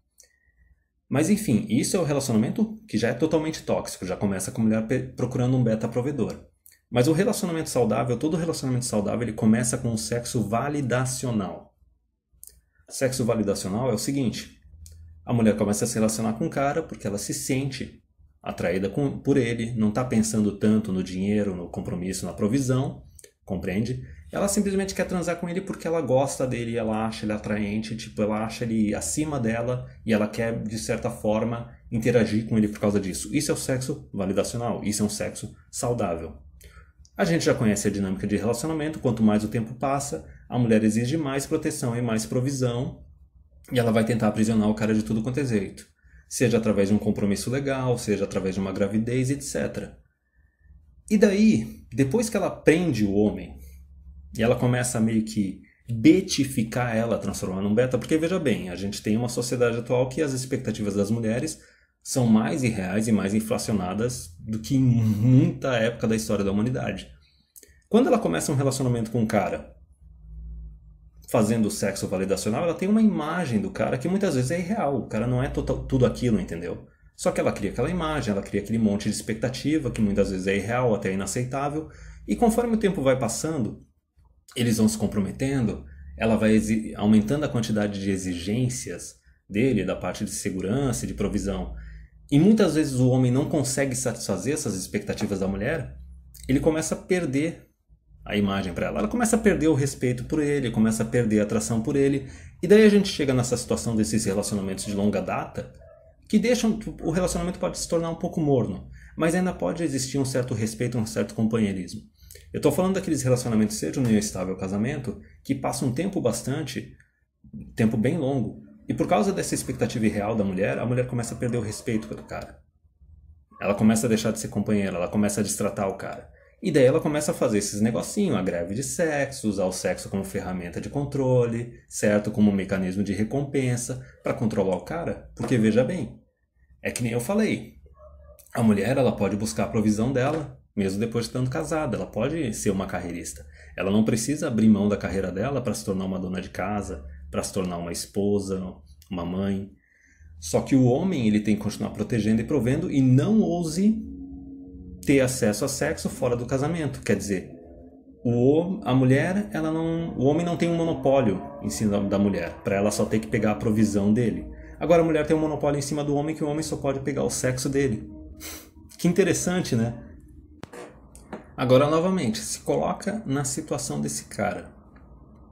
S1: Mas enfim, isso é o relacionamento que já é totalmente tóxico, já começa com a mulher procurando um beta provedor. Mas o relacionamento saudável, todo relacionamento saudável, ele começa com o sexo validacional. Sexo validacional é o seguinte: a mulher começa a se relacionar com o cara porque ela se sente atraída com, por ele, não está pensando tanto no dinheiro, no compromisso, na provisão, compreende? Ela simplesmente quer transar com ele porque ela gosta dele, ela acha ele atraente, tipo, ela acha ele acima dela e ela quer, de certa forma, interagir com ele por causa disso. Isso é o sexo validacional, isso é um sexo saudável. A gente já conhece a dinâmica de relacionamento, quanto mais o tempo passa, a mulher exige mais proteção e mais provisão, e ela vai tentar aprisionar o cara de tudo quanto é jeito, seja através de um compromisso legal, seja através de uma gravidez, etc. E daí, depois que ela prende o homem, e ela começa a meio que betificar ela, transformar num beta, porque veja bem, a gente tem uma sociedade atual que as expectativas das mulheres são mais irreais e mais inflacionadas do que em muita época da história da humanidade. Quando ela começa um relacionamento com um cara fazendo sexo validacional, ela tem uma imagem do cara que muitas vezes é irreal, o cara não é total, tudo aquilo, entendeu? Só que ela cria aquela imagem, ela cria aquele monte de expectativa que muitas vezes é irreal, até inaceitável, e conforme o tempo vai passando, eles vão se comprometendo, ela vai aumentando a quantidade de exigências dele, da parte de segurança, de provisão. E muitas vezes o homem não consegue satisfazer essas expectativas da mulher, ele começa a perder a imagem para ela. Ela começa a perder o respeito por ele, começa a perder a atração por ele. E daí a gente chega nessa situação desses relacionamentos de longa data que deixam que o relacionamento pode se tornar um pouco morno, mas ainda pode existir um certo respeito, um certo companheirismo. Eu estou falando daqueles relacionamentos, seja união estável casamento, que passam um tempo bastante, tempo bem longo. E por causa dessa expectativa irreal da mulher, a mulher começa a perder o respeito pelo cara. Ela começa a deixar de ser companheira, ela começa a destratar o cara. E daí ela começa a fazer esses negocinhos, a greve de sexo, usar o sexo como ferramenta de controle, certo? Como um mecanismo de recompensa para controlar o cara. Porque veja bem, é que nem eu falei, a mulher ela pode buscar a provisão dela mesmo depois de estando casada. Ela pode ser uma carreirista. Ela não precisa abrir mão da carreira dela para se tornar uma dona de casa, para se tornar uma esposa, uma mãe. Só que o homem ele tem que continuar protegendo e provendo e não ouse ter acesso a sexo fora do casamento. Quer dizer, o, a mulher, ela não, o homem não tem um monopólio em cima da mulher, para ela só ter que pegar a provisão dele. Agora a mulher tem um monopólio em cima do homem que o homem só pode pegar o sexo dele. Que interessante, né? Agora, novamente, se coloca na situação desse cara.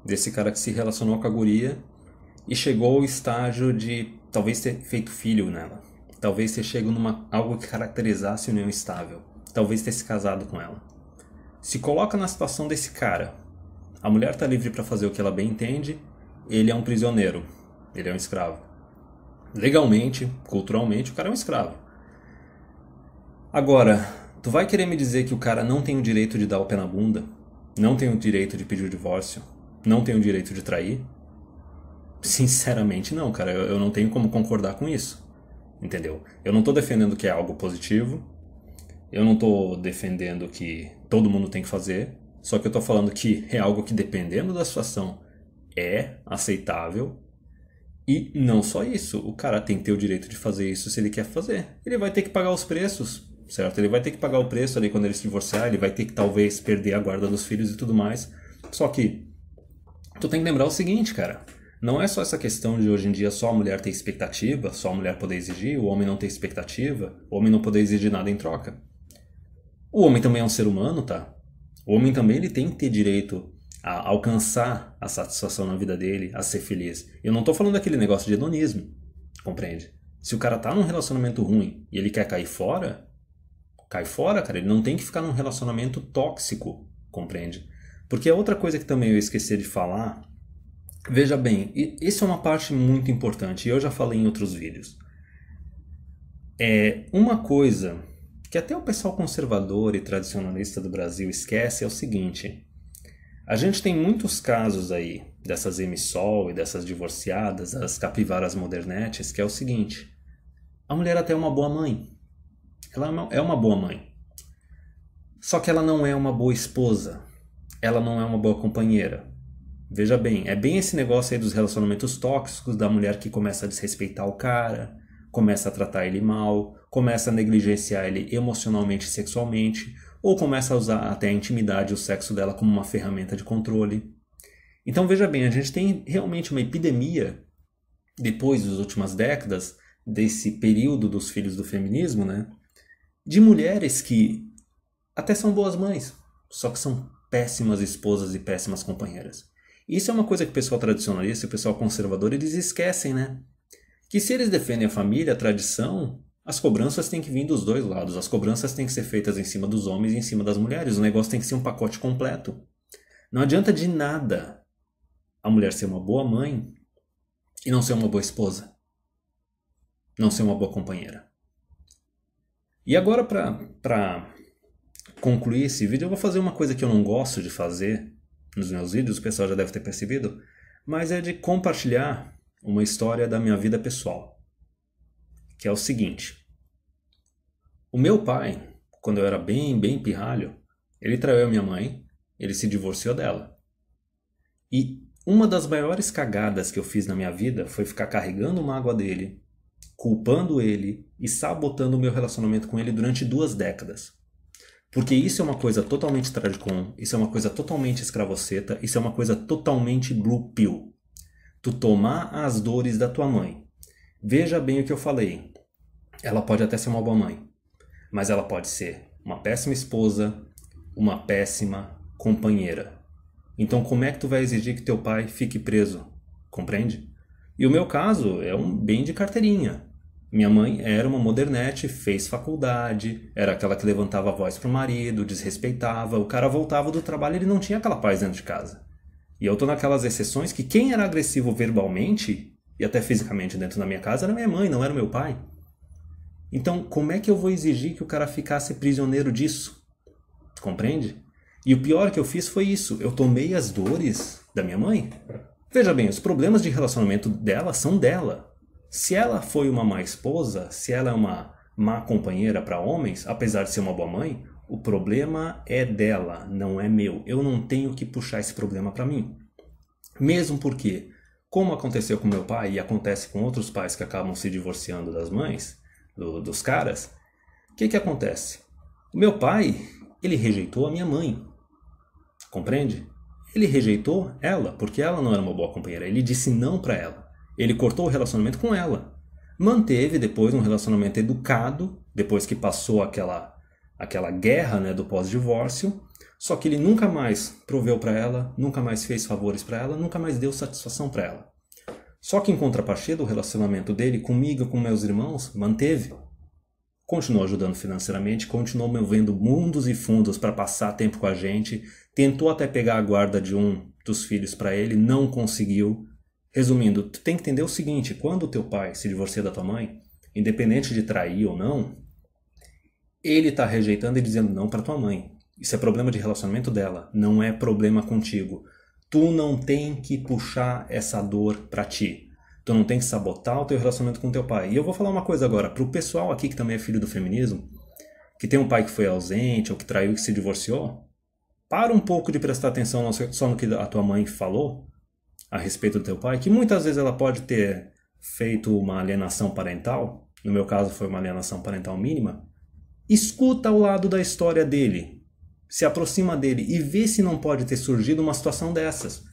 S1: Desse cara que se relacionou com a guria e chegou ao estágio de talvez ter feito filho nela. Talvez ter chegado numa algo que caracterizasse união estável. Talvez ter se casado com ela. Se coloca na situação desse cara. A mulher está livre para fazer o que ela bem entende. Ele é um prisioneiro. Ele é um escravo. Legalmente, culturalmente, o cara é um escravo. Agora, Tu vai querer me dizer que o cara não tem o direito de dar o pé na bunda? Não tem o direito de pedir o divórcio? Não tem o direito de trair? Sinceramente, não, cara. Eu, eu não tenho como concordar com isso. Entendeu? Eu não tô defendendo que é algo positivo. Eu não tô defendendo que todo mundo tem que fazer. Só que eu tô falando que é algo que, dependendo da situação, é aceitável. E não só isso, o cara tem que ter o direito de fazer isso se ele quer fazer. Ele vai ter que pagar os preços, certo? Ele vai ter que pagar o preço ali quando ele se divorciar, ele vai ter que talvez perder a guarda dos filhos e tudo mais. Só que tu tem que lembrar o seguinte, cara. Não é só essa questão de hoje em dia só a mulher ter expectativa, só a mulher poder exigir, o homem não ter expectativa, o homem não poder exigir nada em troca. O homem também é um ser humano, tá? O homem também ele tem que ter direito a alcançar a satisfação na vida dele, a ser feliz. Eu não tô falando daquele negócio de hedonismo, compreende? Se o cara tá num relacionamento ruim e ele quer cair fora, cai fora, cara, ele não tem que ficar num relacionamento tóxico, compreende? Porque é outra coisa que também eu esqueci de falar. Veja bem, isso é uma parte muito importante, eu já falei em outros vídeos. É uma coisa que até o pessoal conservador e tradicionalista do Brasil esquece é o seguinte: a gente tem muitos casos aí dessas emissol e dessas divorciadas, as capivaras modernetes, que é o seguinte: a mulher até é uma boa mãe, ela é, é uma boa mãe. Só que ela não é uma boa esposa. Ela não é uma boa companheira. Veja bem, é bem esse negócio aí dos relacionamentos tóxicos, da mulher que começa a desrespeitar o cara, começa a tratar ele mal, começa a negligenciar ele emocionalmente e sexualmente, ou começa a usar até a intimidade e o sexo dela como uma ferramenta de controle. Então veja bem, a gente tem realmente uma epidemia depois das últimas décadas desse período dos filhos do feminismo, né? de mulheres que até são boas mães, só que são péssimas esposas e péssimas companheiras. Isso é uma coisa que o pessoal tradicionalista, o pessoal conservador, eles esquecem, né? Que se eles defendem a família, a tradição, as cobranças têm que vir dos dois lados. As cobranças têm que ser feitas em cima dos homens e em cima das mulheres. O negócio tem que ser um pacote completo. Não adianta de nada a mulher ser uma boa mãe e não ser uma boa esposa, não ser uma boa companheira. E agora, para concluir esse vídeo, eu vou fazer uma coisa que eu não gosto de fazer nos meus vídeos, o pessoal já deve ter percebido, mas é de compartilhar uma história da minha vida pessoal, que é o seguinte. O meu pai, quando eu era bem, bem pirralho, ele traiu a minha mãe, ele se divorciou dela. E uma das maiores cagadas que eu fiz na minha vida foi ficar carregando mágoa dele, culpando ele e sabotando o meu relacionamento com ele durante duas décadas. Porque isso é uma coisa totalmente tradicom, isso é uma coisa totalmente escravoceta, isso é uma coisa totalmente blue pill. Tu tomar as dores da tua mãe. Veja bem o que eu falei. Ela pode até ser uma boa mãe, mas ela pode ser uma péssima esposa, uma péssima companheira. Então como é que tu vai exigir que teu pai fique preso? Compreende? E o meu caso é um bem de carteirinha. Minha mãe era uma modernete, fez faculdade, era aquela que levantava a voz pro marido, desrespeitava, o cara voltava do trabalho e ele não tinha aquela paz dentro de casa. E eu tô naquelas exceções que quem era agressivo verbalmente e até fisicamente dentro da minha casa era minha mãe, não era meu pai. Então, como é que eu vou exigir que o cara ficasse prisioneiro disso? Compreende? E o pior que eu fiz foi isso, eu tomei as dores da minha mãe. Veja bem, os problemas de relacionamento dela são dela. Se ela foi uma má esposa, se ela é uma má companheira para homens, apesar de ser uma boa mãe, o problema é dela, não é meu. Eu não tenho que puxar esse problema para mim. Mesmo porque, como aconteceu com meu pai e acontece com outros pais que acabam se divorciando das mães, do, dos caras, o que, que acontece? O meu pai, ele rejeitou a minha mãe. Compreende? Ele rejeitou ela porque ela não era uma boa companheira. Ele disse não para ela. Ele cortou o relacionamento com ela. Manteve depois um relacionamento educado, depois que passou aquela, aquela guerra né, do pós-divórcio. Só que ele nunca mais proveu para ela, nunca mais fez favores para ela, nunca mais deu satisfação para ela. Só que em contrapartida, o relacionamento dele comigo, com meus irmãos, manteve. Continuou ajudando financeiramente, continuou movendo mundos e fundos para passar tempo com a gente, tentou até pegar a guarda de um dos filhos para ele, não conseguiu. Resumindo, tu tem que entender o seguinte: quando o teu pai se divorcia da tua mãe, independente de trair ou não, ele tá rejeitando e dizendo não para tua mãe. Isso é problema de relacionamento dela, não é problema contigo. Tu não tem que puxar essa dor para ti. Tu não tem que sabotar o teu relacionamento com teu pai. E eu vou falar uma coisa agora pro pessoal aqui que também é filho do feminismo, que tem um pai que foi ausente ou que traiu e que se divorciou, para um pouco de prestar atenção só no que a tua mãe falou a respeito do teu pai, que muitas vezes ela pode ter feito uma alienação parental, no meu caso foi uma alienação parental mínima, escuta o lado da história dele, se aproxima dele e vê se não pode ter surgido uma situação dessas.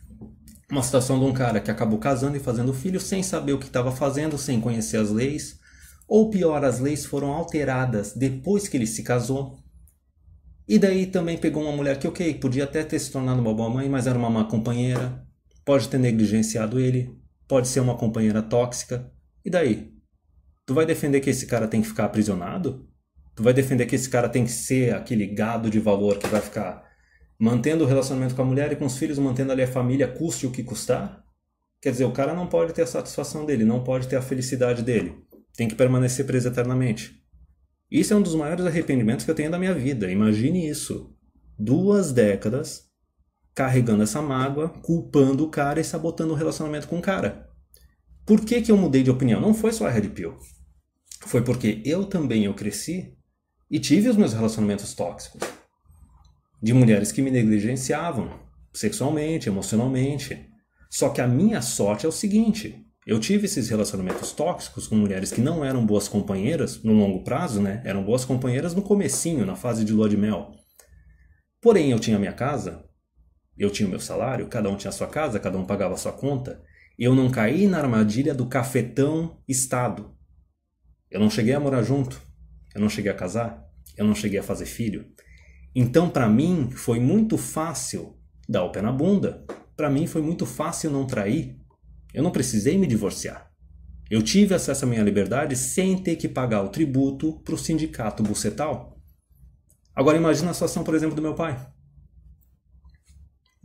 S1: Uma situação de um cara que acabou casando e fazendo filho sem saber o que estava fazendo, sem conhecer as leis, ou pior, as leis foram alteradas depois que ele se casou. E daí também pegou uma mulher que, ok, podia até ter se tornado uma boa mãe, mas era uma má companheira, pode ter negligenciado ele, pode ser uma companheira tóxica. E daí? Tu vai defender que esse cara tem que ficar aprisionado? Tu vai defender que esse cara tem que ser aquele gado de valor que vai ficar mantendo o relacionamento com a mulher e com os filhos, mantendo ali a família, custe o que custar? Quer dizer, o cara não pode ter a satisfação dele, não pode ter a felicidade dele. Tem que permanecer preso eternamente. Isso é um dos maiores arrependimentos que eu tenho da minha vida. Imagine isso. Duas décadas carregando essa mágoa, culpando o cara e sabotando o relacionamento com o cara. Por que, que eu mudei de opinião? Não foi só a Red Pill. Foi porque eu também eu cresci e tive os meus relacionamentos tóxicos. De mulheres que me negligenciavam sexualmente, emocionalmente. Só que a minha sorte é o seguinte: eu tive esses relacionamentos tóxicos com mulheres que não eram boas companheiras no longo prazo, né? Eram boas companheiras no comecinho, na fase de lua de mel. Porém, eu tinha minha casa, eu tinha o meu salário, cada um tinha a sua casa, cada um pagava a sua conta. Eu não caí na armadilha do cafetão Estado. Eu não cheguei a morar junto. Eu não cheguei a casar. Eu não cheguei a fazer filho. Então, para mim, foi muito fácil dar o pé na bunda. Para mim, foi muito fácil não trair. Eu não precisei me divorciar. Eu tive acesso à minha liberdade sem ter que pagar o tributo para o sindicato bucetal. Agora, imagina a situação, por exemplo, do meu pai.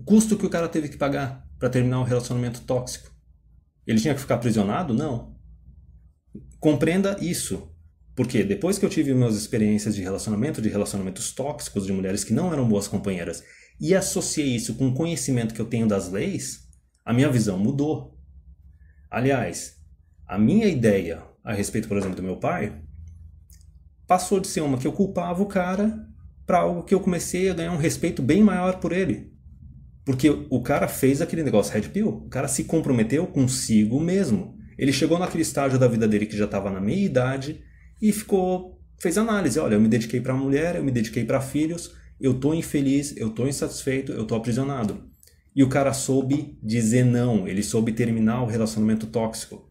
S1: O custo que o cara teve que pagar para terminar um relacionamento tóxico. Ele tinha que ficar aprisionado? Não. Compreenda isso. Porque depois que eu tive minhas experiências de relacionamento, de relacionamentos tóxicos, de mulheres que não eram boas companheiras, e associei isso com o conhecimento que eu tenho das leis, a minha visão mudou. Aliás, a minha ideia a respeito, por exemplo, do meu pai, passou de ser uma que eu culpava o cara para algo que eu comecei a ganhar um respeito bem maior por ele. Porque o cara fez aquele negócio Red Pill. O cara se comprometeu consigo mesmo. Ele chegou naquele estágio da vida dele que já estava na meia idade e ficou fez análise. Olha, eu me dediquei para a mulher, eu me dediquei para filhos, eu tô infeliz, eu tô insatisfeito, eu tô aprisionado. E o cara soube dizer não, ele soube terminar o relacionamento tóxico.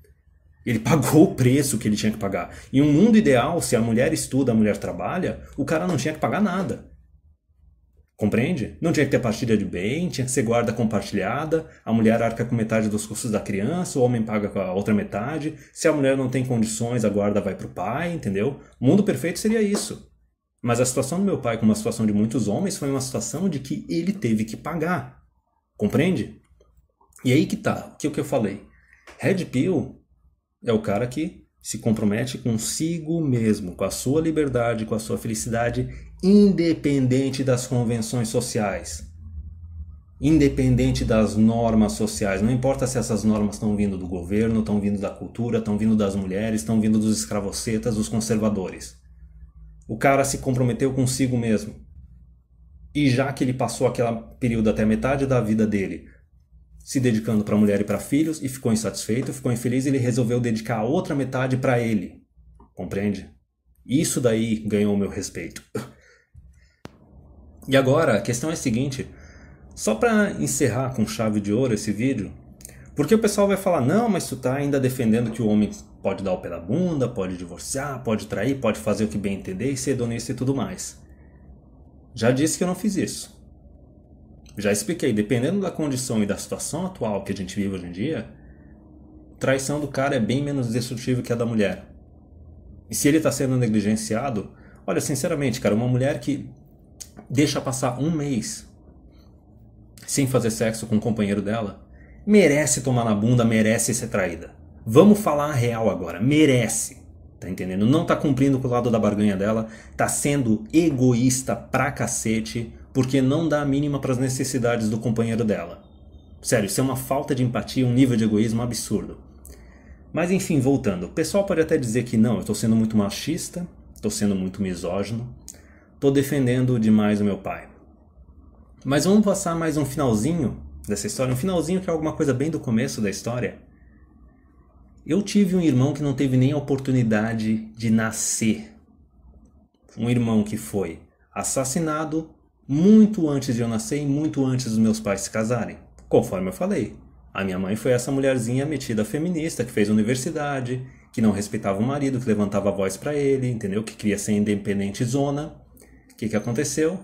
S1: Ele pagou o preço que ele tinha que pagar. Em um mundo ideal, se a mulher estuda, a mulher trabalha, o cara não tinha que pagar nada. Compreende? Não tinha que ter partilha de bem, tinha que ser guarda compartilhada, a mulher arca com metade dos custos da criança, o homem paga com a outra metade, se a mulher não tem condições, a guarda vai para o pai, entendeu? O mundo perfeito seria isso. Mas a situação do meu pai, como a situação de muitos homens, foi uma situação de que ele teve que pagar. Compreende? E aí que tá, que é o que eu falei. Red Pill é o cara que se compromete consigo mesmo, com a sua liberdade, com a sua felicidade independente das convenções sociais, independente das normas sociais. Não importa se essas normas estão vindo do governo, estão vindo da cultura, estão vindo das mulheres, estão vindo dos escravocetas, dos conservadores. O cara se comprometeu consigo mesmo. E já que ele passou aquele período até metade da vida dele se dedicando para a mulher e para filhos e ficou insatisfeito, ficou infeliz, ele resolveu dedicar a outra metade para ele. Compreende? Isso daí ganhou o meu respeito. E agora, a questão é a seguinte, só para encerrar com chave de ouro esse vídeo, porque o pessoal vai falar, não, mas tu tá ainda defendendo que o homem pode dar o pé da bunda, pode divorciar, pode trair, pode fazer o que bem entender e ser hedonista e tudo mais. Já disse que eu não fiz isso. Já expliquei, dependendo da condição e da situação atual que a gente vive hoje em dia, traição do cara é bem menos destrutiva que a da mulher. E se ele está sendo negligenciado, olha, sinceramente, cara, uma mulher que deixa passar um mês sem fazer sexo com o companheiro dela, merece tomar na bunda, merece ser traída. Vamos falar a real agora, merece. Tá entendendo? Não tá cumprindo com o lado da barganha dela, tá sendo egoísta pra cacete, porque não dá a mínima para as necessidades do companheiro dela. Sério, isso é uma falta de empatia, um nível de egoísmo absurdo. Mas enfim, voltando. O pessoal pode até dizer que não, eu tô sendo muito machista, tô sendo muito misógino, tô defendendo demais o meu pai. Mas vamos passar mais um finalzinho dessa história, um finalzinho que é alguma coisa bem do começo da história. Eu tive um irmão que não teve nem a oportunidade de nascer. Um irmão que foi assassinado muito antes de eu nascer e muito antes dos meus pais se casarem. Conforme eu falei, a minha mãe foi essa mulherzinha metida feminista que fez universidade, que não respeitava o marido, que levantava a voz para ele, entendeu? Que queria ser independente zona que, que aconteceu?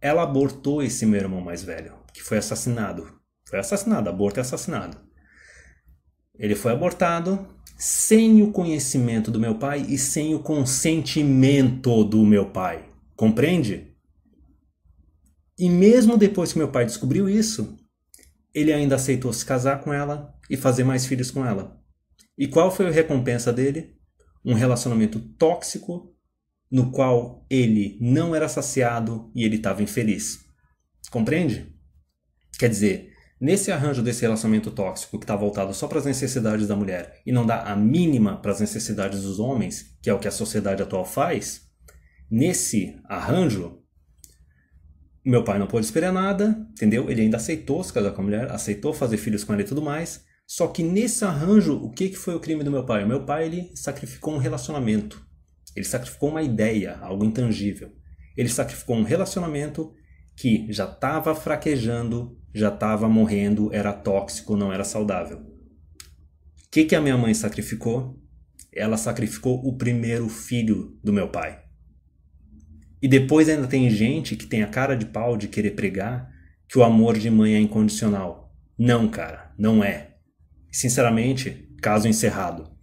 S1: Ela abortou esse meu irmão mais velho, que foi assassinado. Foi assassinado, aborto é assassinado. Ele foi abortado sem o conhecimento do meu pai e sem o consentimento do meu pai. Compreende? E mesmo depois que meu pai descobriu isso, ele ainda aceitou se casar com ela e fazer mais filhos com ela. E qual foi a recompensa dele? Um relacionamento tóxico no qual ele não era saciado e ele estava infeliz. Compreende? Quer dizer, nesse arranjo desse relacionamento tóxico que está voltado só para as necessidades da mulher e não dá a mínima para as necessidades dos homens, que é o que a sociedade atual faz, nesse arranjo, meu pai não pôde esperar nada, entendeu? Ele ainda aceitou se casar com a mulher, aceitou fazer filhos com ela e tudo mais. Só que nesse arranjo, o que, que foi o crime do meu pai? O meu pai ele sacrificou um relacionamento ele sacrificou uma ideia, algo intangível. Ele sacrificou um relacionamento que já estava fraquejando, já estava morrendo, era tóxico, não era saudável. O que, que a minha mãe sacrificou? Ela sacrificou o primeiro filho do meu pai. E depois ainda tem gente que tem a cara de pau de querer pregar que o amor de mãe é incondicional. Não, cara, não é. Sinceramente, caso encerrado.